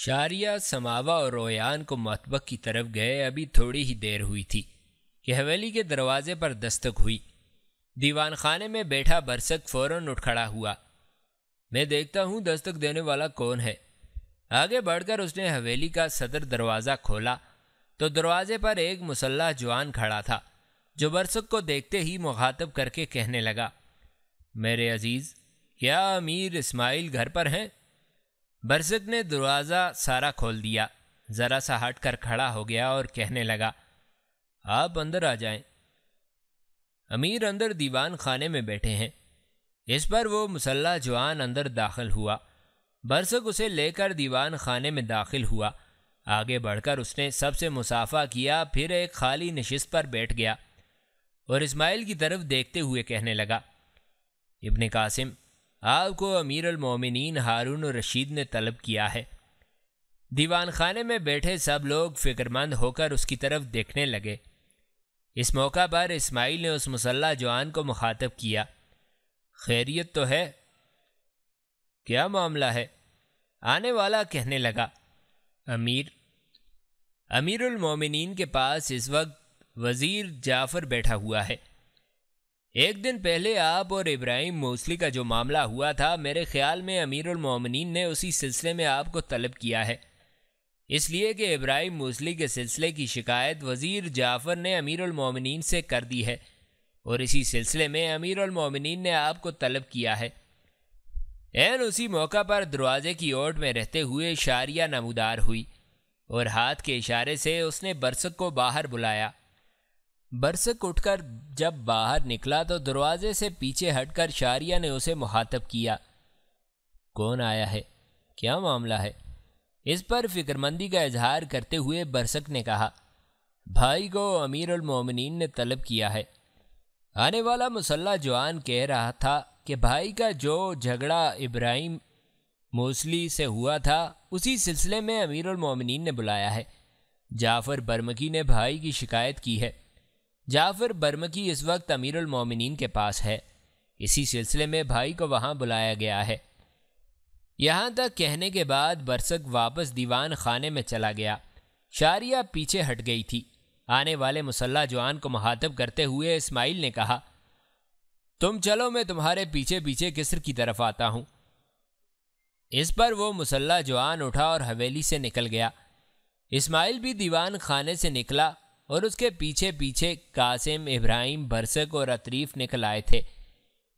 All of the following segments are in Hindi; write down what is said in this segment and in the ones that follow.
शारिया समावा और रोयान को मतबक की तरफ गए अभी थोड़ी ही देर हुई थी कि हवेली के दरवाजे पर दस्तक हुई दीवान खाने में बैठा बरसक फौरन उठ खड़ा हुआ मैं देखता हूँ दस्तक देने वाला कौन है आगे बढ़कर उसने हवेली का सदर दरवाज़ा खोला तो दरवाजे पर एक मुसल्ला जवान खड़ा था जो बरसक को देखते ही मुखातब करके कहने लगा मेरे अजीज़ क्या अमीर इस्माइल घर पर हैं बरसत ने दरवाज़ा सारा खोल दिया ज़रा सा हट कर खड़ा हो गया और कहने लगा आप अंदर आ जाएं। अमीर अंदर दीवान खाने में बैठे हैं इस पर वो मुसल्ला जवान अंदर दाखिल हुआ बरसक उसे लेकर दीवान खाने में दाखिल हुआ आगे बढ़कर उसने सबसे मुसाफा किया फिर एक खाली नशिस्त पर बैठ गया और इस्माइल की तरफ देखते हुए कहने लगा इब्ने कासिम आपको अमीर अलमोमिन हारून रशीद ने तलब किया है दीवान खाने में बैठे सब लोग फिक्रमंद होकर उसकी तरफ देखने लगे इस मौका पर इस्माइल ने उस मुसल्ला जवान को मुखातब किया खैरियत तो है क्या मामला है आने वाला कहने लगा अमीर अमीरमिन के पास इस वक्त वज़ीर जाफ़र बैठा हुआ है एक दिन पहले आप और इब्राहिम मोसली का जो मामला हुआ था मेरे ख्याल में अमीरुल मोमिनीन ने उसी सिलसिले में आपको तलब किया है इसलिए कि इब्राहिम मोसली के सिलसिले की शिकायत वज़ीर जाफ़र ने अमीरुल मोमिनीन से कर दी है और इसी सिलसिले में अमीरुल मोमिनीन ने आपको तलब किया है एन उसी मौका पर दरवाजे की ओट में रहते हुए शारिया नमदार हुई और हाथ के इशारे से उसने बरसक को बाहर बुलाया बरसक उठकर जब बाहर निकला तो दरवाजे से पीछे हटकर शारिया ने उसे मुहातब किया कौन आया है क्या मामला है इस पर फिक्रमंदी का इजहार करते हुए बरसक ने कहा भाई को अमीर उलमोमिन ने तलब किया है आने वाला मुसल्ला जवान कह रहा था कि भाई का जो झगड़ा इब्राहिम मोसली से हुआ था उसी सिलसिले में अमीर उलमोमिन ने बुलाया है जाफ़र बर्मकी ने भाई की शिकायत की है जाफर बर्मकी इस वक्त अमीरुल मोमिनीन के पास है इसी सिलसिले में भाई को वहाँ बुलाया गया है यहाँ तक कहने के बाद बरसक वापस दीवान खाने में चला गया शारिया पीछे हट गई थी आने वाले मुसल्ला जवान को महातब करते हुए इस्माइल ने कहा तुम चलो मैं तुम्हारे पीछे पीछे किसर की तरफ आता हूँ इस पर वो मुसल्ला जवान उठा और हवेली से निकल गया इस्माइल भी दीवान खाने से निकला और उसके पीछे पीछे कासिम इब्राहिम बरसक और अतरीफ निकल आए थे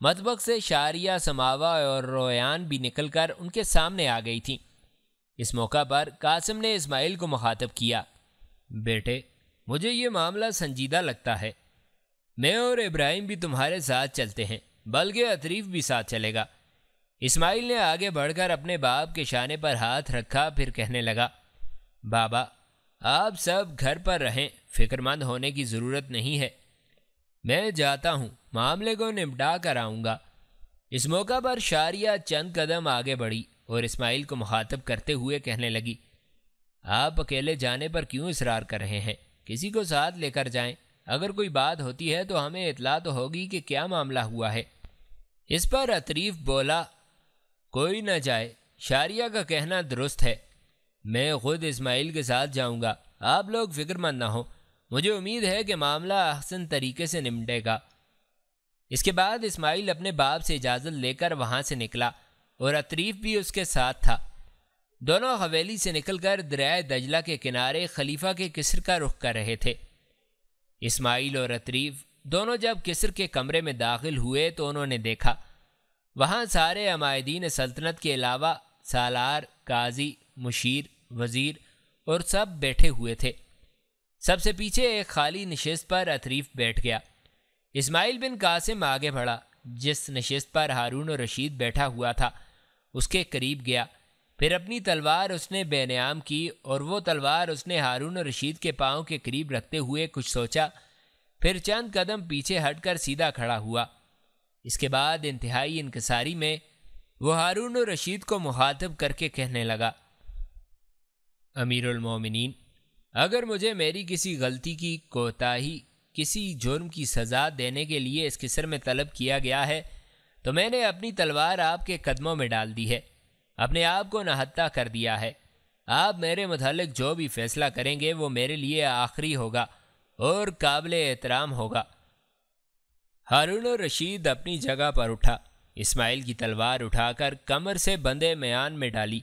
मतबक से शारिया समावा और रोयान भी निकलकर उनके सामने आ गई थीं इस मौका पर कासिम ने इस्माइल को मुखातब किया बेटे मुझे ये मामला संजीदा लगता है मैं और इब्राहिम भी तुम्हारे साथ चलते हैं बल्कि अतरीफ भी साथ चलेगा इस्माइल ने आगे बढ़कर अपने बाप के शाने पर हाथ रखा फिर कहने लगा बाबा आप सब घर पर रहें फिक्रमंद होने की ज़रूरत नहीं है मैं जाता हूँ मामले को निपटा कर आऊँगा इस मौका पर शारिया चंद कदम आगे बढ़ी और इस्माइल को मुखातब करते हुए कहने लगी आप अकेले जाने पर क्यों इसरार कर रहे हैं किसी को साथ लेकर जाएं अगर कोई बात होती है तो हमें इतला तो होगी कि क्या मामला हुआ है इस पर अतरीफ बोला कोई ना जाए शारिया का कहना दुरुस्त है मैं खुद इस्माइल के साथ जाऊंगा आप लोग फिक्रमंद ना हो मुझे उम्मीद है कि मामला अहसन तरीके से निमटेगा इसके बाद इस्माइल अपने बाप से इजाज़त लेकर वहाँ से निकला और अतरीफ भी उसके साथ था दोनों हवेली से निकलकर दरियाए दजला के किनारे खलीफा के किसर का रुख कर रहे थे इस्माइल और अतरीफ दोनों जब किसर के कमरे में दाखिल हुए तो उन्होंने देखा वहाँ सारे अमायदीन सल्तनत के अलावा सालार काजी मुशीर वज़ीर और सब बैठे हुए थे सबसे पीछे एक खाली नशस्त पर अतरीफ बैठ गया इस्माइल बिन कासिम आगे बढ़ा जिस नशस्त पर हारून और रशीद बैठा हुआ था उसके करीब गया फिर अपनी तलवार उसने बेनियाम की और वो तलवार उसने हारून और रशीद के पाँव के करीब रखते हुए कुछ सोचा फिर चंद कदम पीछे हटकर सीधा खड़ा हुआ इसके बाद इंतहाई इनकसारी में वो हारून और रशीद को मुखातब करके कहने लगा अमीरमिन अगर मुझे मेरी किसी गलती की कोताही किसी जुर्म की सज़ा देने के लिए इस किसर में तलब किया गया है तो मैंने अपनी तलवार आपके कदमों में डाल दी है अपने आप को नहत्ता कर दिया है आप मेरे मतलब जो भी फैसला करेंगे वो मेरे लिए आखिरी होगा और काबिल एहतराम होगा हारून रशीद अपनी जगह पर उठा इस्माइल की तलवार उठाकर कमर से बंदे म्यान में डाली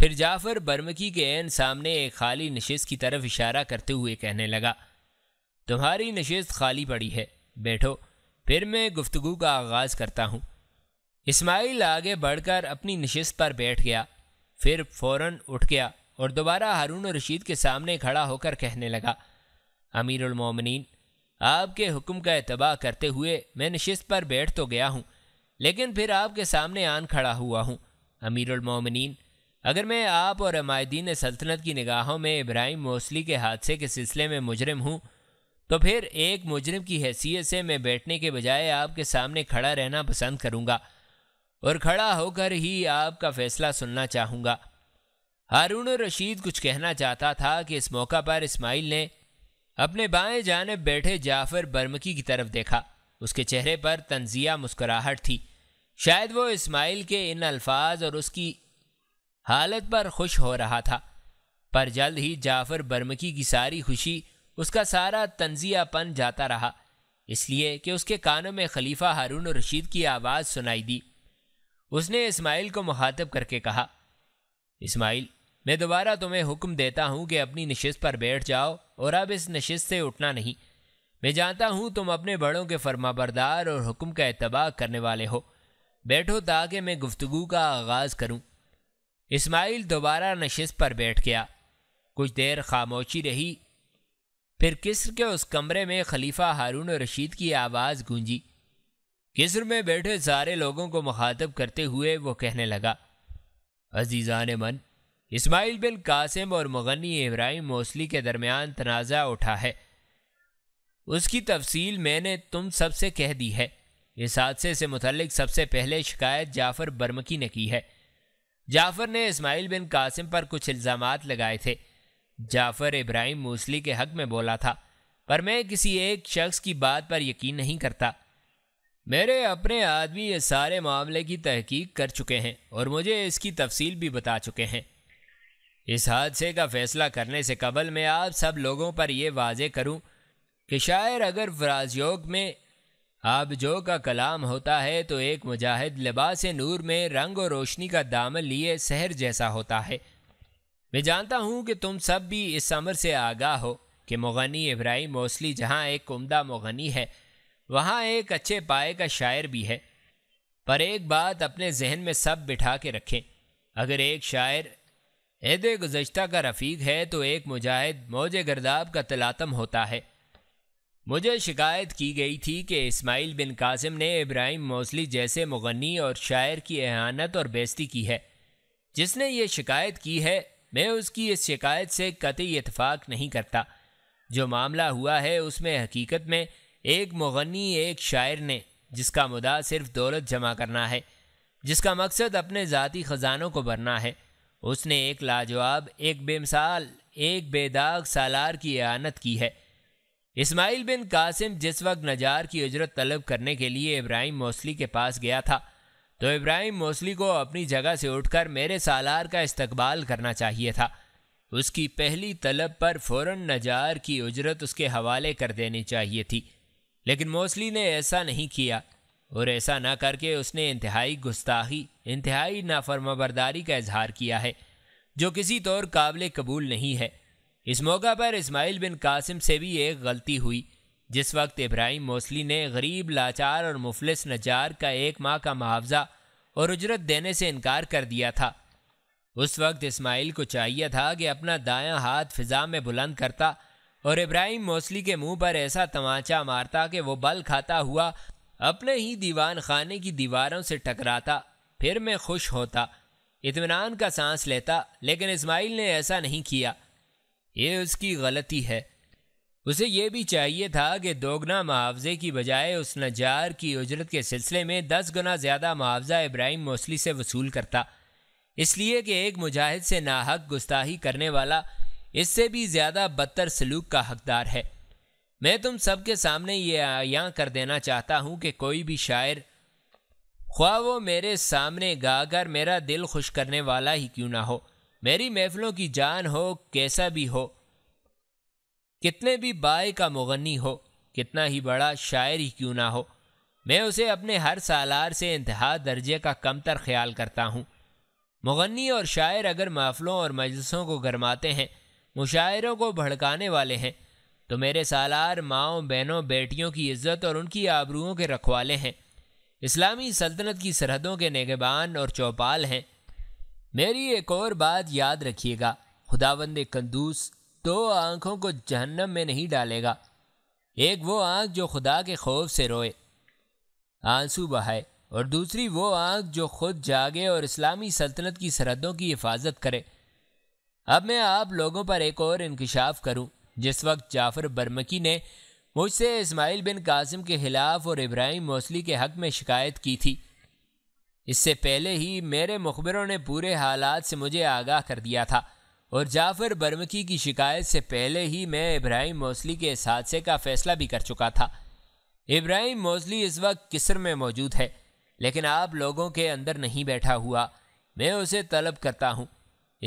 फिर जाफर बर्मकी के एन सामने एक खाली नशस्त की तरफ इशारा करते हुए कहने लगा तुम्हारी नशस्त खाली पड़ी है बैठो फिर मैं गुफ्तगु का आगाज़ करता हूँ इस्माइल आगे बढ़कर अपनी नशस्त पर बैठ गया फिर फौरन उठ गया और दोबारा हारून रशीद के सामने खड़ा होकर कहने लगा अमीरमिन आपके हुक्म का अतबाह करते हुए मैं नशस्त पर बैठ तो गया हूँ लेकिन फिर आपके सामने आन खड़ा हुआ हूँ अमीरमिन अगर मैं आप और मायदीन सल्तनत की निगाहों में इब्राहिम मोसली के हादसे के सिलसिले में मुजरम हूँ तो फिर एक मुजरम की हैसियत से मैं बैठने के बजाय आपके सामने खड़ा रहना पसंद करूँगा और खड़ा होकर ही आपका फैसला सुनना चाहूँगा हारून रशीद कुछ कहना चाहता था कि इस मौका पर इस्माइल ने अपने बाएं जानब बैठे जाफर बर्मकी की तरफ देखा उसके चेहरे पर तंजिया मुस्कुराहट थी शायद वो इस्माइल के इन अल्फाज और उसकी हालत पर खुश हो रहा था पर जल्द ही जाफर बर्मकी की सारी खुशी उसका सारा तंजियापन जाता रहा इसलिए कि उसके कानों में खलीफा हारून रशीद की आवाज़ सुनाई दी उसने इस्माइल को मुखातब करके कहा इस्माइल मैं दोबारा तुम्हें हुक्म देता हूँ कि अपनी नशस्त पर बैठ जाओ और अब इस नशस्त से उठना नहीं मैं जानता हूँ तुम अपने बड़ों के फरमाबरदार और हुक्म का इतबा करने वाले हो बैठो ताकि मैं गुफ्तगु का आगाज़ करूँ इस्माइल दोबारा नशिस पर बैठ गया कुछ देर खामोशी रही फिर किस्र के उस कमरे में खलीफा हारून रशीद की आवाज़ गूंजी किस्र में बैठे सारे लोगों को मुखातब करते हुए वो कहने लगा ने मन इस्माइल बिन कासिम और मगनी इब्राहिम मोसली के दरमियान तनाज़ा उठा है उसकी तफसील मैंने तुम सबसे कह दी है इस हादसे से मुतलिक सबसे पहले शिकायत जाफ़र बर्मकी ने की है जाफर ने इस्माइल बिन कासिम पर कुछ इल्ज़ाम लगाए थे जाफर इब्राहिम मूसली के हक में बोला था पर मैं किसी एक शख्स की बात पर यकीन नहीं करता मेरे अपने आदमी ये सारे मामले की तहकीक कर चुके हैं और मुझे इसकी तफसील भी बता चुके हैं इस हादसे का फ़ैसला करने से कबल मैं आप सब लोगों पर यह वाजे करूं कि शायर अगर फ्राजयोग में जो का कलाम होता है तो एक मुजाहिद लिबास नूर में रंग और रोशनी का दामन लिए शहर जैसा होता है मैं जानता हूँ कि तुम सब भी इस अमर से आगाह हो कि मगनी इब्राहिम मोसली जहाँ एक उमदा मगनी है वहाँ एक अच्छे पाए का शायर भी है पर एक बात अपने जहन में सब बिठा के रखें अगर एक शायर ऐद गुज्त का रफ़ीक है तो एक मुजाहिद मौज गर्दाब का तलातम होता है मुझे शिकायत की गई थी कि इस्माइल बिन कासिम ने इब्राहिम मौसली जैसे मुगनी और शायर की एहानत और बेस्ती की है जिसने ये शिकायत की है मैं उसकी इस शिकायत से कतई इतफाक़ नहीं करता जो मामला हुआ है उसमें हकीकत में एक मुगनी एक शायर ने जिसका मुदा सिर्फ दौलत जमा करना है जिसका मकसद अपने ज़ाती ख़जानों को भरना है उसने एक लाजवाब एक बेमिसाल एक बेदाग सालार की एानत की है इस्माइल बिन कासिम जिस वक्त नजार की उजरत तलब करने के लिए इब्राहिम मोसली के पास गया था तो इब्राहिम मोसली को अपनी जगह से उठकर मेरे सालार का इस्तकबाल करना चाहिए था उसकी पहली तलब पर फौरन नजार की उजरत उसके हवाले कर देनी चाहिए थी लेकिन मोसली ने ऐसा नहीं किया और ऐसा ना करके उसने इंतहाई गुस्ताही इंतहाई नाफरमाबरदारी का इजहार किया है जो किसी तौर काबिल कबूल नहीं है इस मौका पर इस्माइल बिन कासिम से भी एक गलती हुई जिस वक्त इब्राहिम मोसली ने गरीब लाचार और मुफलिस नजार का एक माह का मुआवजा और उजरत देने से इनकार कर दिया था उस वक्त इस्माइल को चाहिए था कि अपना दायां हाथ फिजा में बुलंद करता और इब्राहिम मोसली के मुंह पर ऐसा तमाचा मारता कि वो बल खाता हुआ अपने ही दीवान खाने की दीवारों से टकराता फिर मैं खुश होता इतमान का सांस लेता लेकिन इस्माइल ने ऐसा नहीं किया ये उसकी गलती है उसे यह भी चाहिए था कि दोगुना मुआवजे की बजाय उस नजार की उजरत के सिलसिले में दस गुना ज़्यादा मुआवजा इब्राहिम मोसली से वसूल करता इसलिए कि एक मुजाहिद से नाहक गुस्ताही करने वाला इससे भी ज़्यादा बदतर सलूक का हकदार है मैं तुम सब के सामने ये आया कर देना चाहता हूँ कि कोई भी शायर ख्वा वो मेरे सामने गाकर मेरा दिल खुश करने वाला ही क्यों ना हो मेरी महफिलों की जान हो कैसा भी हो कितने भी बाय का मुगनी हो कितना ही बड़ा शायर ही क्यों ना हो मैं उसे अपने हर सालार से इंतहा दर्जे का कमतर ख्याल करता हूँ मुगनी और शायर अगर महफलों और मजलसों को गरमाते हैं मुशायरों को भड़काने वाले हैं तो मेरे सालार माओ बहनों बेटियों की इज्जत और उनकी आबरूओं के रखवाले हैं इस्लामी सल्तनत की सरहदों के नेगबान और चौपाल हैं मेरी एक और बात याद रखिएगा खुदावंद कंदूस दो आंखों को जहन्नम में नहीं डालेगा एक वो आंख जो खुदा के खौफ से रोए आंसू बहाए और दूसरी वो आंख जो खुद जागे और इस्लामी सल्तनत की सरहदों की हिफाजत करे अब मैं आप लोगों पर एक और इंकशाफ करूं जिस वक्त जाफर बर्मकी ने मुझसे इस्माइल बिन कासिम के ख़िलाफ़ और इब्राहिम मौसली के हक में शिकायत की थी इससे पहले ही मेरे मुखबरों ने पूरे हालात से मुझे आगाह कर दिया था और जाफर बर्मकी की शिकायत से पहले ही मैं इब्राहिम मोसली के इस हादसे का फैसला भी कर चुका था इब्राहिम मौसली इस वक्त किसर में मौजूद है लेकिन आप लोगों के अंदर नहीं बैठा हुआ मैं उसे तलब करता हूँ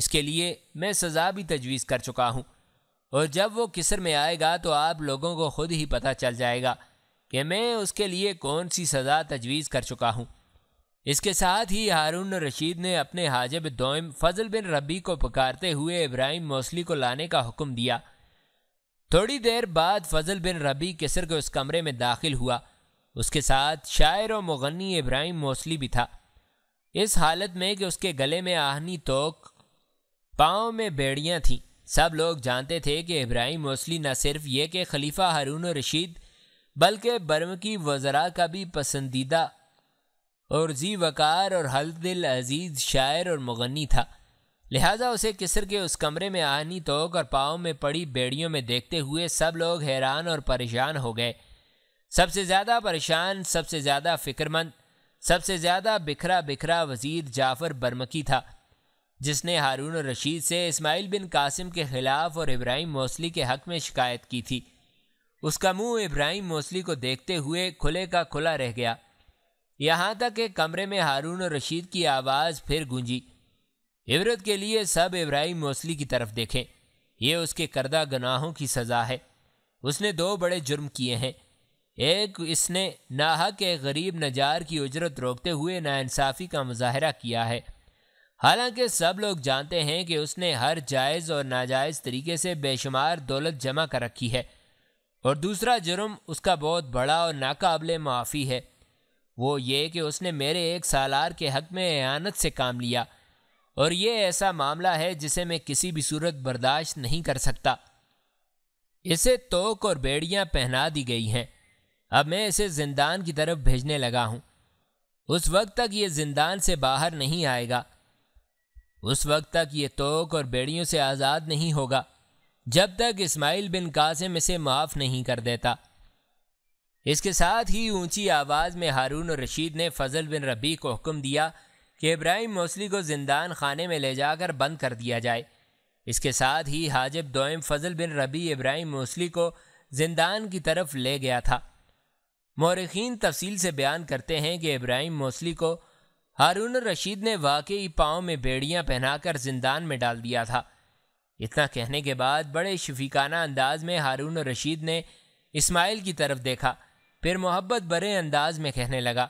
इसके लिए मैं सज़ा भी तजवीज़ कर चुका हूँ और जब वो किसर में आएगा तो आप लोगों को खुद ही पता चल जाएगा कि मैं उसके लिए कौन सी सज़ा तजवीज़ कर चुका हूँ इसके साथ ही हारून रशीद ने अपने हाजब दोम फजल बिन रबी को पुकारते हुए इब्राहिम मौसली को लाने का हुक्म दिया थोड़ी देर बाद फजल बिन रबी किसर के उस कमरे में दाखिल हुआ उसके साथ शायर और मगनी इब्राहिम मौसली भी था इस हालत में कि उसके गले में आहनी तोक पाँव में बेड़ियाँ थीं सब लोग जानते थे कि इब्राहिम मौसली न सिर्फ ये कि खलीफा हारून रशीद बल्कि बर्म की वजरा का भी पसंदीदा और जी वकार और हलदिल अजीज़ शायर और मुगनी था लिहाजा उसे किसर के उस कमरे में आनी तोक और पाँव में पड़ी बेड़ियों में देखते हुए सब लोग हैरान और परेशान हो गए सबसे ज़्यादा परेशान सबसे ज़्यादा फ़िक्रमंद सबसे ज़्यादा बिखरा बिखरा वज़ीर जाफ़र बर्मकी था जिसने हारून रशीद से इस्माइल बिन कासिम के ख़िलाफ़ और इब्राहिम मोसली के हक़ में शिकायत की थी उसका मुंह इब्राहिम मोसली को देखते हुए खुले का खुला रह गया यहाँ तक कि कमरे में हारून और रशीद की आवाज़ फिर गूंजी इबरत के लिए सब इब्राहिम मोसली की तरफ देखें यह उसके करदा गनाहों की सज़ा है उसने दो बड़े जुर्म किए हैं एक इसने नाहक के गरीब नजार की उजरत रोकते हुए नाानसाफ़ी का मुजाहरा किया है हालांकि सब लोग जानते हैं कि उसने हर जायज़ और नाजायज़ तरीके से बेशुमार दौलत जमा कर रखी है और दूसरा जुर्म उसका बहुत बड़ा और नाकबले माफ़ी है वो ये कि उसने मेरे एक सालार के हक में एनत से काम लिया और ये ऐसा मामला है जिसे मैं किसी भी सूरत बर्दाश्त नहीं कर सकता इसे तोक और बेड़ियाँ पहना दी गई हैं अब मैं इसे जिंदान की तरफ भेजने लगा हूँ उस वक्त तक ये जिंदान से बाहर नहीं आएगा उस वक्त तक ये तोक और बेड़ियों से आज़ाद नहीं होगा जब तक इस्माइल बिन कासिम इसे माफ़ नहीं कर देता इसके साथ ही ऊंची आवाज़ में हारून और रशीद ने फजल बिन रबी को हुक्म दिया कि इब्राहिम मोसली को जिंदान खाने में ले जाकर बंद कर दिया जाए इसके साथ ही हाजिब दोम फजल बिन रबी इब्राहिम मोसली को जिंदान की तरफ ले गया था मौरखीन तफसील से बयान करते हैं कि इब्राहिम मोसली को हारून रशीद ने वाकई पाँव में बेड़ियाँ पहनाकर जिंदान में डाल दिया था इतना कहने के बाद बड़े शफीकाना अंदाज में हारून रशीद ने इस्माइल की तरफ देखा फिर मोहब्बत बड़े अंदाज में कहने लगा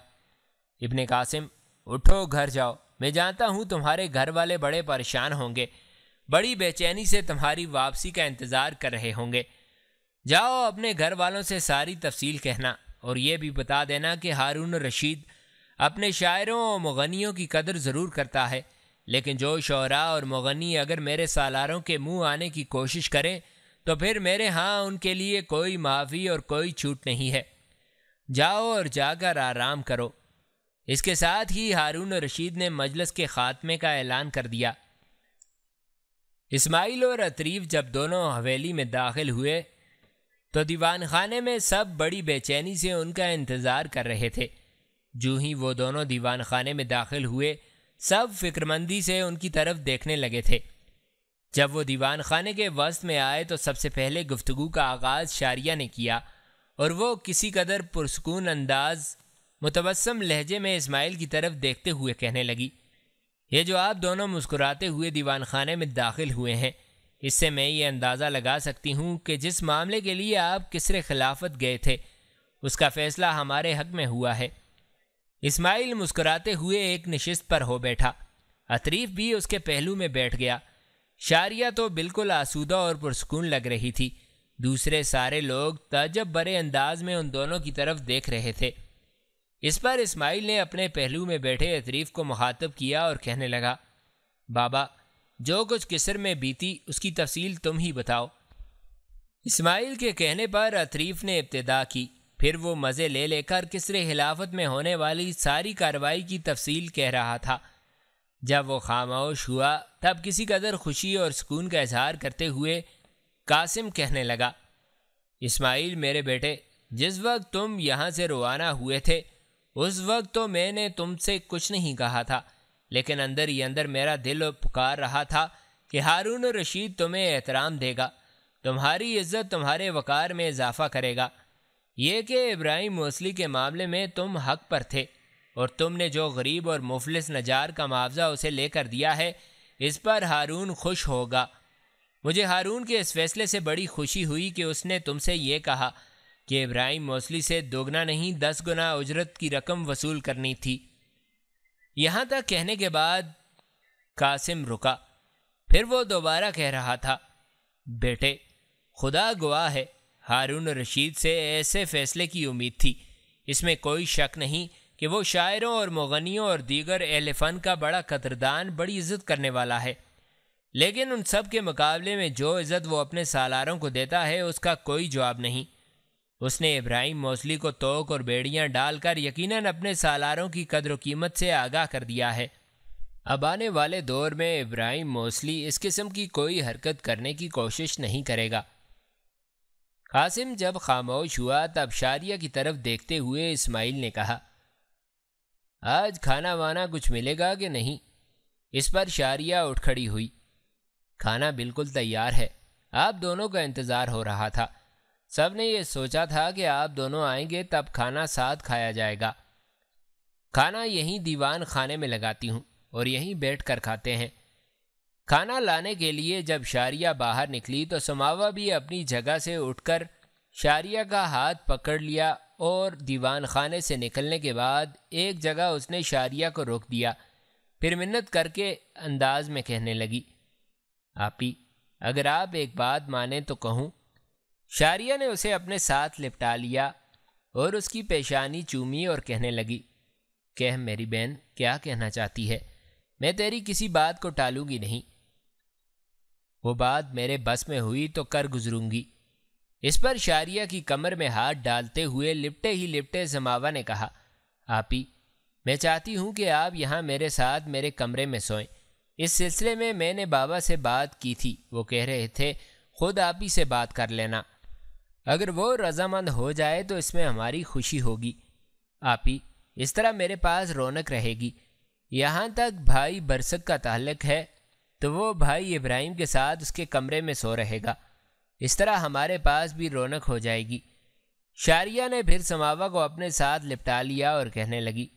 इबन कासिम उठो घर जाओ मैं जानता हूँ तुम्हारे घर वाले बड़े परेशान होंगे बड़ी बेचैनी से तुम्हारी वापसी का इंतज़ार कर रहे होंगे जाओ अपने घर वालों से सारी तफसील कहना और ये भी बता देना कि हारून रशीद अपने शायरों और मगनीों की कदर ज़रूर करता है लेकिन जो शौरा और मगनी अगर मेरे सालारों के मुंह आने की कोशिश करें तो फिर मेरे हाँ उनके लिए कोई माफ़ी और कोई छूट नहीं है जाओ और जाकर आराम करो इसके साथ ही हारून और रशीद ने मजलस के खात्मे का ऐलान कर दिया इस्माइल और अतरीफ जब दोनों हवेली में दाखिल हुए तो दीवान खाने में सब बड़ी बेचैनी से उनका इंतज़ार कर रहे थे जूँ ही वो दोनों दीवान खाने में दाखिल हुए सब फिक्रमंदी से उनकी तरफ देखने लगे थे जब वो दीवान खाने के वस्त में आए तो सबसे पहले गुफ्तगु का आगाज़ शारिया ने किया और वो किसी कदर पुरसकून अंदाज मुतबसम लहजे में इस्माइल की तरफ देखते हुए कहने लगी ये जो आप दोनों मुस्कुराते हुए दीवान खाने में दाखिल हुए हैं इससे मैं ये अंदाज़ा लगा सकती हूँ कि जिस मामले के लिए आप किसरे खिलाफत गए थे उसका फ़ैसला हमारे हक में हुआ है इस्माइल मुस्कुराते हुए एक नशस्त पर हो बैठा अतरीफ भी उसके पहलू में बैठ गया शारिया तो बिल्कुल आसूदा और पुरसकून लग रही थी दूसरे सारे लोग ताजब बड़े अंदाज में उन दोनों की तरफ देख रहे थे इस पर इस्माइल ने अपने पहलू में बैठे अतरीफ को मुखातब किया और कहने लगा बाबा जो कुछ किसर में बीती उसकी तफसील तुम ही बताओ इस्माइल के कहने पर अतरीफ ने इब्तदा की फिर वो मज़े ले लेकर किसरे खिलाफत में होने वाली सारी कार्रवाई की तफसील कह रहा था जब वो खामोश हुआ तब किसी कदर खुशी और सुकून का इजहार करते हुए कासिम कहने लगा इस्माइल मेरे बेटे जिस वक्त तुम यहाँ से रवाना हुए थे उस वक्त तो मैंने तुमसे कुछ नहीं कहा था लेकिन अंदर ही अंदर मेरा दिल पुकार रहा था कि हारून रशीद तुम्हें एहतराम देगा तुम्हारी इज्जत तुम्हारे वक़ार में इजाफा करेगा ये कि इब्राहिम मोसली के मामले में तुम हक पर थे और तुमने जो गरीब और मुफलिस नजार का मुआवजा उसे लेकर दिया है इस पर हारून खुश होगा मुझे हारून के इस फैसले से बड़ी खुशी हुई कि उसने तुमसे ये कहा कि इब्राहिम मौसली से दोगुना नहीं दस गुना उजरत की रकम वसूल करनी थी यहाँ तक कहने के बाद कासिम रुका फिर वो दोबारा कह रहा था बेटे खुदा गवाह है हारून रशीद से ऐसे फैसले की उम्मीद थी इसमें कोई शक नहीं कि वो शायरों और मगनियों और दीगर एहलफन फ़न का बड़ा कदरदान बड़ी इज्जत करने वाला है लेकिन उन सब के मुकाबले में जो इज़्ज़त वो अपने सालारों को देता है उसका कोई जवाब नहीं उसने इब्राहिम मौसली को तोक और बेड़ियाँ डालकर यकीनन अपने सालारों की कदर व कीमत से आगाह कर दिया है अब आने वाले दौर में इब्राहिम मौसली इस किस्म की कोई हरकत करने की कोशिश नहीं करेगा कासिम जब खामोश हुआ तब शारिया की तरफ देखते हुए इस्माइल ने कहा आज खाना वाना कुछ मिलेगा कि नहीं इस पर शारिया उठ खड़ी हुई खाना बिल्कुल तैयार है आप दोनों का इंतज़ार हो रहा था सब ने यह सोचा था कि आप दोनों आएंगे तब खाना साथ खाया जाएगा खाना यहीं दीवान खाने में लगाती हूँ और यहीं बैठ कर खाते हैं खाना लाने के लिए जब शारिया बाहर निकली तो समावा भी अपनी जगह से उठकर शारिया का हाथ पकड़ लिया और दीवान खाने से निकलने के बाद एक जगह उसने शारिया को रोक दिया फिर मिन्नत करके अंदाज में कहने लगी आपी अगर आप एक बात माने तो कहूँ शारिया ने उसे अपने साथ लिपटा लिया और उसकी पेशानी चूमी और कहने लगी कह मेरी बहन क्या कहना चाहती है मैं तेरी किसी बात को टालूंगी नहीं वो बात मेरे बस में हुई तो कर गुजरूंगी इस पर शारिया की कमर में हाथ डालते हुए लिपटे ही लिपटे जमावा ने कहा आपी मैं चाहती हूँ कि आप यहाँ मेरे साथ मेरे कमरे में सोएं इस सिलसिले में मैंने बाबा से बात की थी वो कह रहे थे खुद आप ही से बात कर लेना अगर वो रजामंद हो जाए तो इसमें हमारी खुशी होगी आप ही इस तरह मेरे पास रौनक रहेगी यहाँ तक भाई बरसक का ताल्लक है तो वो भाई इब्राहिम के साथ उसके कमरे में सो रहेगा इस तरह हमारे पास भी रौनक हो जाएगी शारिया ने फिर समावा को अपने साथ लिपटा लिया और कहने लगी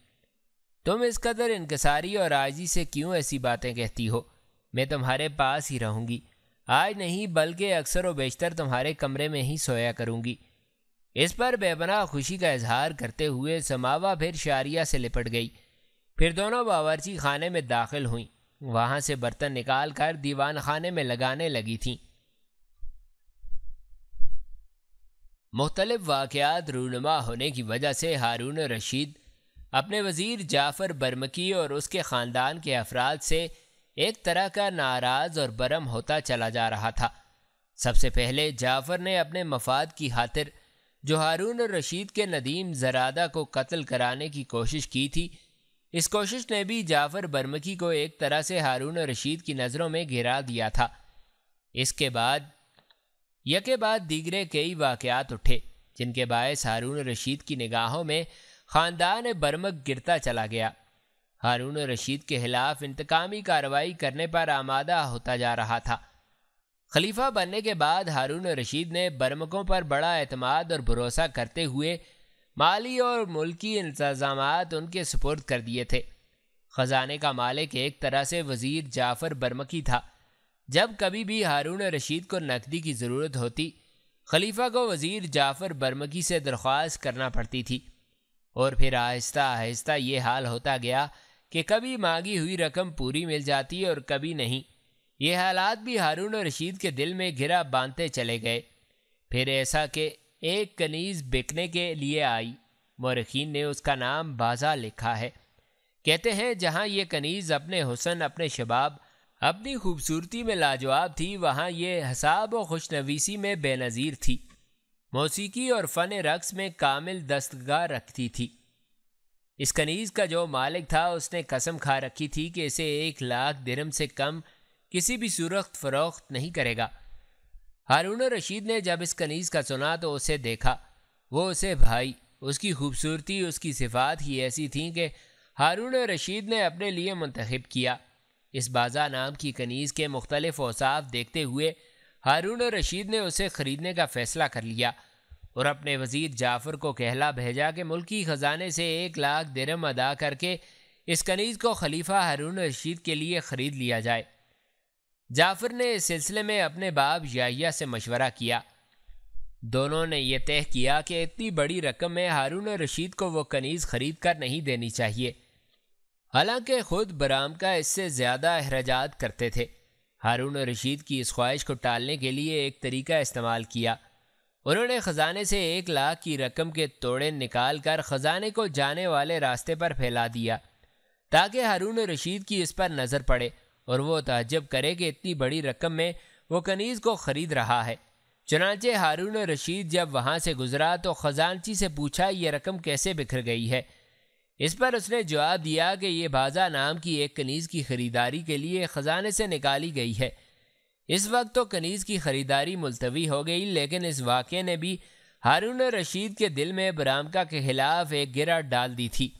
तुम इस कदर इनकसारी और आजी से क्यों ऐसी बातें कहती हो मैं तुम्हारे पास ही रहूँगी आज नहीं बल्कि अक्सर व बेशतर तुम्हारे कमरे में ही सोया करूँगी इस पर बेबना खुशी का इजहार करते हुए समावा फिर शारिया से लिपट गई फिर दोनों बावर्ची खाने में दाखिल हुई वहाँ से बर्तन निकाल कर दीवान खाने में लगाने लगी थी मुख्तलिफ वाक़ात रूनमा होने की वजह से हारून रशीद अपने वज़ीर जाफ़र बर्मकी और उसके ख़ानदान के अफराद से एक तरह का नाराज़ और बरम होता चला जा रहा था सबसे पहले जाफ़र ने अपने मफाद की खातिर जो हारून और रशीद के नदीम जरादा को कत्ल कराने की कोशिश की थी इस कोशिश ने भी जाफ़र बर्मकी को एक तरह से हारून और रशीद की नज़रों में गिरा दिया था इसके बाद यके बाद दीगरे कई वाक़ उठे जिनके बायस हारून रशीद की निगाहों में ख़ानदान बर्मक गिरता चला गया हारून रशीद के खिलाफ इंतकामी कार्रवाई करने पर आमादा होता जा रहा था खलीफा बनने के बाद हारून रशीद ने बर्मकों पर बड़ा अतमाद और भरोसा करते हुए माली और मुल्की इंतजाम उनके सुपुर्द कर दिए थे ख़जाने का मालिक एक तरह से वज़ीर जाफ़र बर्मकी था जब कभी भी हारून रशीद को नकदी की ज़रूरत होती खलीफा को वज़ीर जाफ़र बर्मकी से दरख्वास्त करना पड़ती थी और फिर आहिस्ता आहिस्ता ये हाल होता गया कि कभी मांगी हुई रकम पूरी मिल जाती और कभी नहीं ये हालात भी हारून और रशीद के दिल में घिरा बांधते चले गए फिर ऐसा कि एक कनीज़ बिकने के लिए आई मौरखीन ने उसका नाम बाजा लिखा है कहते हैं जहाँ ये कनीज़ अपने हुसन अपने शबाब अपनी खूबसूरती में लाजवाब थी वहाँ ये हसाब और खुशनवीसी में बेनज़ीर थी मौसीकी और फ़न रक्स में कामिल दस्तगा रखती थी इस कनीज़ का जो मालिक था उसने कसम खा रखी थी कि इसे एक लाख दिरम से कम किसी भी सुरख फरोख्त नहीं करेगा हारून रशीद ने जब इस कनीज़ का सुना तो उसे देखा वो उसे भाई उसकी खूबसूरती उसकी सिफात ही ऐसी थी कि हारून रशीद ने अपने लिए मंतखब किया इस बाज़ा नाम की कनीज़ के मुख्तलिफ औसाफ देखते हुए हारून रशीद ने उसे ख़रीदने का फ़ैसला कर लिया और अपने वजीर जाफ़र को कहला भेजा कि मुल्की ख़जाने से एक लाख दरम अदा करके इस कनीज़ को खलीफा हारून रशीद के लिए ख़रीद लिया जाए जाफ़र ने इस सिलसिले में अपने बाप याहिया से मशवरा किया दोनों ने यह तय किया कि इतनी बड़ी रकम में हारून रशीद को वो कनीज़ खरीद कर नहीं देनी चाहिए हालांकि खुद बराम का इससे ज़्यादा अहराजात करते थे हारून रशीद की इस ख्वाहिश को टालने के लिए एक तरीका इस्तेमाल किया उन्होंने खजाने से एक लाख की रकम के तोड़े निकाल कर खजाने को जाने वाले रास्ते पर फैला दिया ताकि हारून रशीद की इस पर नज़र पड़े और वो तजब करे कि इतनी बड़ी रकम में वो कनीज़ को ख़रीद रहा है चनाचे हारून रशीद जब वहाँ से गुजरा तो खजानची से पूछा ये रकम कैसे बिखर गई है इस पर उसने जवाब दिया कि ये बाजा नाम की एक कनीज़ की ख़रीदारी के लिए ख़जाने से निकाली गई है इस वक्त तो कनीज़ की ख़रीदारी मुलतवी हो गई लेकिन इस वाक़े ने भी हारून रशीद के दिल में बरामका के ख़िलाफ़ एक गिरा डाल दी थी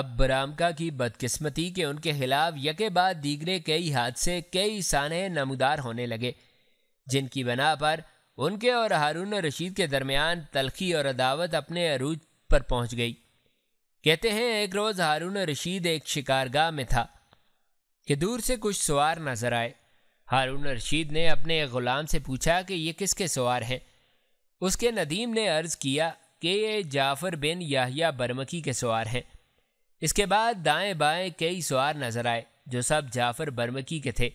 अब बरामका की बदकिस्मती के उनके खिलाफ यके बाद दीगरे कई हादसे कई साने नमदार होने लगे जिनकी बना पर उनके और हारून रशीद के दरमियान तलखी और अदावत अपने अरूज पर पहुंच गई कहते हैं एक रोज़ हारून रशीद एक शिकारगाह में था कि दूर से कुछ सवार नजर आए हारून रशीद ने अपने ग़ुलाम से पूछा कि ये किसके सवार हैं उसके नदीम ने अर्ज़ किया कि ये जाफ़र बिन याहिया बरमकी के सवार हैं इसके बाद दाएं बाएं कई सवार नज़र आए जो सब जाफ़र बरमकी के थे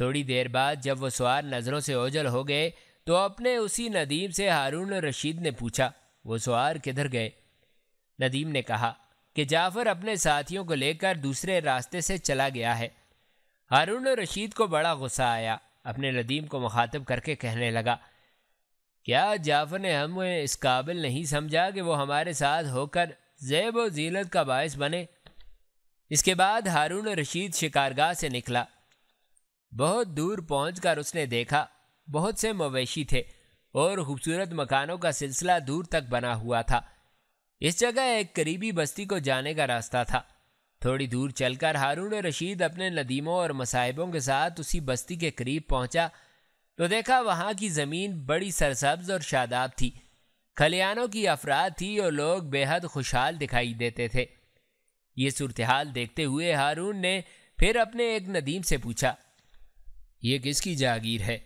थोड़ी देर बाद जब वो सवार नज़रों से ओझल हो गए तो अपने उसी नदीम से हारून रशीद ने पूछा वो सवार किधर गए नदीम ने कहा कि जाफ़र अपने साथियों को लेकर दूसरे रास्ते से चला गया है हारून रशीद को बड़ा गुस्सा आया अपने नदीम को मुखातब करके कहने लगा क्या जाफर ने हमें इस काबिल नहीं समझा कि वो हमारे साथ होकर जैब व जीलत का बायस बने इसके बाद हारून रशीद शिकारगाह से निकला बहुत दूर पहुंचकर उसने देखा बहुत से मवेशी थे और खूबसूरत मकानों का सिलसिला दूर तक बना हुआ था इस जगह एक करीबी बस्ती को जाने का रास्ता था थोड़ी दूर चलकर हारून रशीद अपने नदीमों और मसाहिबों के साथ उसी बस्ती के करीब पहुंचा तो देखा वहाँ की ज़मीन बड़ी सरसब्ज और शादाब थी खलियानों की अफराद थी और लोग बेहद खुशहाल दिखाई देते थे ये सूरत हाल देखते हुए हारून ने फिर अपने एक नदीम से पूछा ये किसकी जागीर है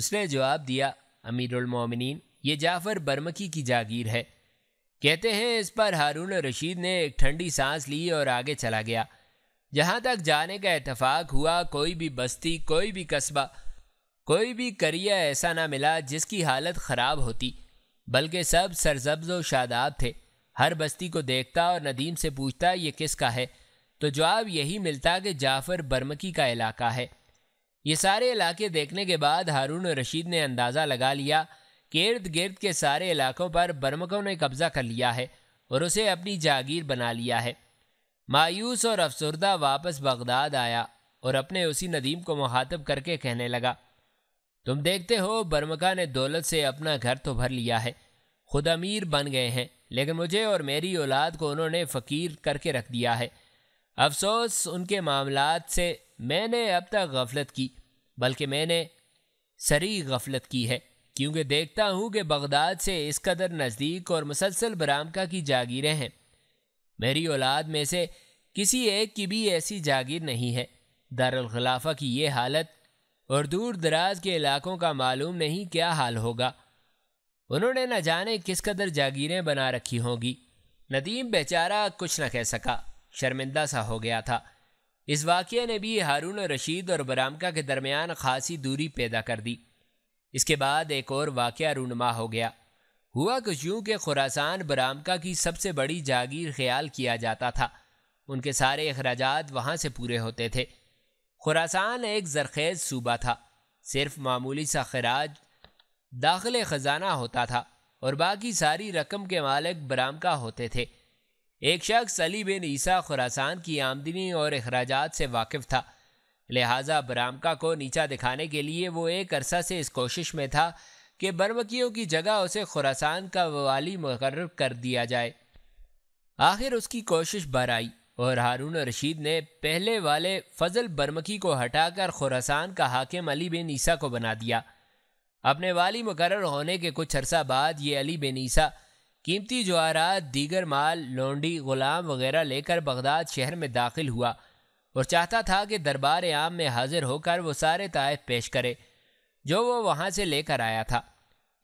उसने जवाब दिया अमीरमिन ये जाफ़र बर्मकी की जागीर है कहते हैं इस पर हारून रशीद ने एक ठंडी सांस ली और आगे चला गया जहाँ तक जाने का इतफाक़ हुआ कोई भी बस्ती कोई भी कस्बा कोई भी करिया ऐसा ना मिला जिसकी हालत ख़राब होती बल्कि सब सरसब्ज व शादाब थे हर बस्ती को देखता और नदीम से पूछता ये किसका है तो जवाब यही मिलता कि जाफ़र बर्मकी का इलाका है ये सारे इलाके देखने के बाद हारून रशीद ने अंदाज़ा लगा लिया के इर्द गिर्द के सारे इलाकों पर बर्मकों ने कब्जा कर लिया है और उसे अपनी जागीर बना लिया है मायूस और अफसरदा वापस बगदाद आया और अपने उसी नदीम को मुहातब करके कहने लगा तुम देखते हो बर्मका ने दौलत से अपना घर तो भर लिया है खुद अमीर बन गए हैं लेकिन मुझे और मेरी औलाद को उन्होंने फ़कीर करके रख दिया है अफसोस उनके मामलात से मैंने अब तक गफलत की बल्कि मैंने सरी गफलत की है क्योंकि देखता हूँ कि बगदाद से इस कदर नज़दीक और मुसलसल बरामका की जागीरें हैं मेरी औलाद में से किसी एक की भी ऐसी जागीर नहीं है दारखिलाफा की ये हालत और दूर दराज के इलाकों का मालूम नहीं क्या हाल होगा उन्होंने न जाने किस कदर जागीरें बना रखी होंगी नदीम बेचारा कुछ न कह सका शर्मिंदा सा हो गया था इस वाक़े ने भी हारून रशीद और बरामका के दरमियान खासी दूरी पैदा कर दी इसके बाद एक और वाक़ रूनमा हो गया हुआ कुछ यूँ कि खुरासान बरामका की सबसे बड़ी जागीर ख्याल किया जाता था उनके सारे अखराज वहाँ से पूरे होते थे खुरासान एक जरखेज़ सूबा था सिर्फ मामूली सा खराज दाखिल ख़जाना होता था और बाकी सारी रकम के मालिक बरामका होते थे एक शख्स अली बिन ईसा खुरासान की आमदनी और अखराज से वाकिफ़ था लिहाजा बरामका को नीचा दिखाने के लिए वो एक अरसा से इस कोशिश में था कि बर्वकियों की जगह उसे खुरासान का वाली मुकर कर दिया जाए आखिर उसकी कोशिश बर आई और हारून रशीद ने पहले वाले फजल बर्मकी को हटाकर खुरासान का हाकिम अली बिन ईसा को बना दिया अपने वाली मुकर होने के कुछ अरसा बाद ये अली बिन ईसा कीमती जवाहरात दीगर माल लोंडी गुलाम वगैरह लेकर बगदाद शहर में दाखिल हुआ और चाहता था कि दरबार आम में हाजिर होकर वो सारे तायफ पेश करे जो वो वहाँ से लेकर आया था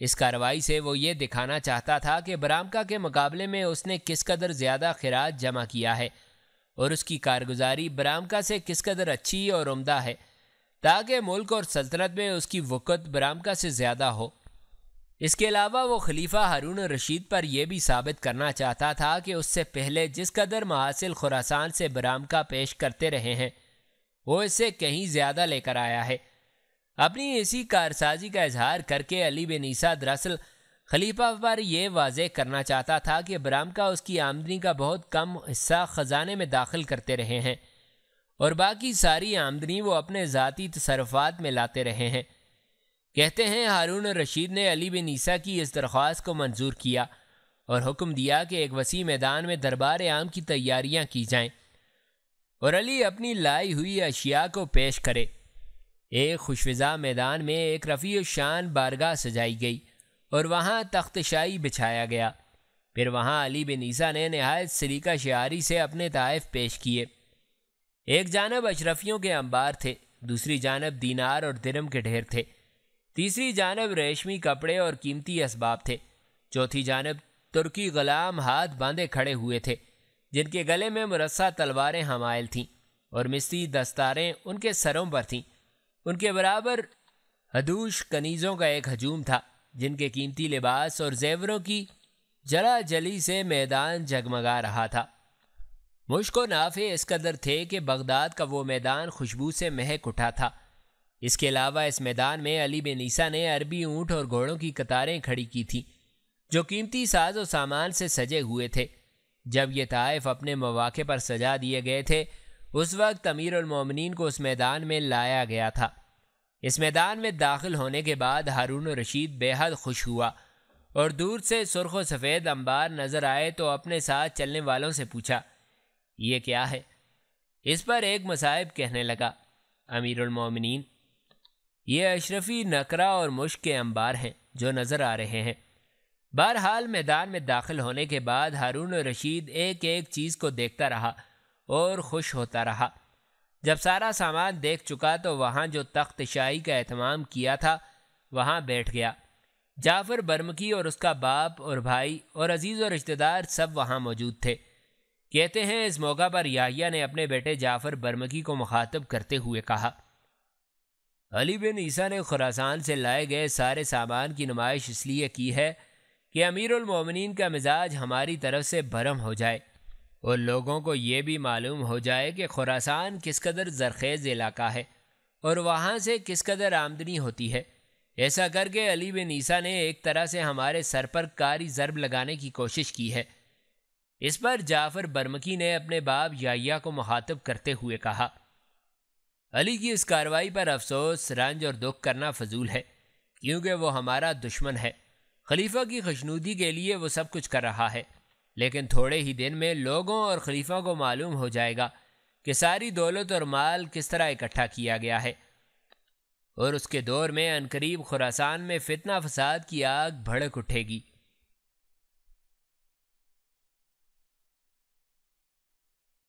इस कार्रवाई से वो ये दिखाना चाहता था कि बरामका के मुकाबले में उसने किस कदर ज़्यादा खराज जमा किया है और उसकी कारगुजारी बरामका से किस कदर अच्छी और उमदा है ताकि मुल्क और सल्तनत में उसकी वक़्त बरामका से ज़्यादा हो इसके अलावा वो खलीफा हारून रशीद पर यह भी साबित करना चाहता था कि उससे पहले जिस कदर महासिल खुरासान से बरामका पेश करते रहे हैं वो इसे कहीं ज़्यादा लेकर आया है अपनी इसी कारसाजी का इजहार करके अली बिन ईसा दरअसल खलीफा पर यह वाज करना चाहता था कि बरामका उसकी आमदनी का बहुत कम हिस्सा ख़जाने में दाखिल करते रहे हैं और बाकी सारी आमदनी वो अपने ज़ाती तसरफात में लाते रहे हैं कहते हैं हारून रशीद ने अली बिन ईसा की इस दरख्वास्त को मंजूर किया और हुक्म दिया कि एक वसी मैदान में दरबार आम की तैयारियां की जाएं और अली अपनी लाई हुई अशिया को पेश करे एक खुशफिजा मैदान में एक रफ़ी शान बारगाह सजाई गई और वहाँ तख्तशाही बिछाया गया फिर वहाँ अली बिन ईसा ने नहायत सलीका शारी से अपने तहफ़ पेश किए एक जानब अशरफियों के अंबार थे दूसरी जानब दीनार और दिरम के ढेर थे तीसरी जानब रेशमी कपड़े और कीमती इसबाब थे चौथी जानब तुर्की गुलाम हाथ बांधे खड़े हुए थे जिनके गले में मुरस्सा तलवारें हमायल थीं और मिस्ती दस्तारें उनके सरों पर थीं उनके बराबर हदूश कनीज़ों का एक हजूम था जिनके कीमती लिबास और जेवरों की जला जली से मैदान जगमगा रहा था मुश्को नाफे इस कदर थे कि बगदाद का वो मैदान खुशबू से महक उठा था इसके अलावा इस मैदान में अली बिन ईसा ने अरबी ऊँट और घोड़ों की कतारें खड़ी की थीं जो कीमती साज और सामान से सजे हुए थे जब ये ताइफ अपने मौाक़े पर सजा दिए गए थे उस वक्त अमीर को उस मैदान में लाया गया था इस मैदान में दाखिल होने के बाद हारून रशीद बेहद खुश हुआ और दूर से सुरख व सफ़ेद अंबार नज़र आए तो अपने साथ चलने वालों से पूछा ये क्या है इस पर एक मसाइब कहने लगा अमीरमिन ये अशरफी नकरा और मुश्क के अंबार हैं जो नज़र आ रहे हैं बहरहाल मैदान में दाखिल होने के बाद हारून और रशीद एक एक चीज़ को देखता रहा और खुश होता रहा जब सारा सामान देख चुका तो वहाँ जो तख्त शाही का अहतमाम किया था वहाँ बैठ गया जाफ़र बर्मकी और उसका बाप और भाई और अजीज़ और रिश्तेदार सब वहाँ मौजूद थे कहते हैं इस मौका पर याहिया ने अपने बेटे जाफ़र बर्मकी को मुखातब करते हुए कहा अली बिन ईसा ने खुरासान से लाए गए सारे सामान की नुमाइश इसलिए की है कि अमीरमिन का मिजाज हमारी तरफ से भरम हो जाए और लोगों को ये भी मालूम हो जाए कि खुरासान किस कदर जरखेज़ इलाका है और वहाँ से किस कदर आमदनी होती है ऐसा करके अली बिन ईसा ने एक तरह से हमारे सर पर कारी ज़रब लगाने की कोशिश की है इस पर जाफ़र बर्मकी ने अपने बाप याया को मुखातब करते हुए कहा अली की इस कार्रवाई पर अफसोस रंज और दुख करना फजूल है क्योंकि वो हमारा दुश्मन है खलीफा की खुशनूदी के लिए वो सब कुछ कर रहा है लेकिन थोड़े ही दिन में लोगों और खलीफा को मालूम हो जाएगा कि सारी दौलत और माल किस तरह इकट्ठा किया गया है और उसके दौर में अनकरीब खुरासान में फितना फसाद की आग भड़क उठेगी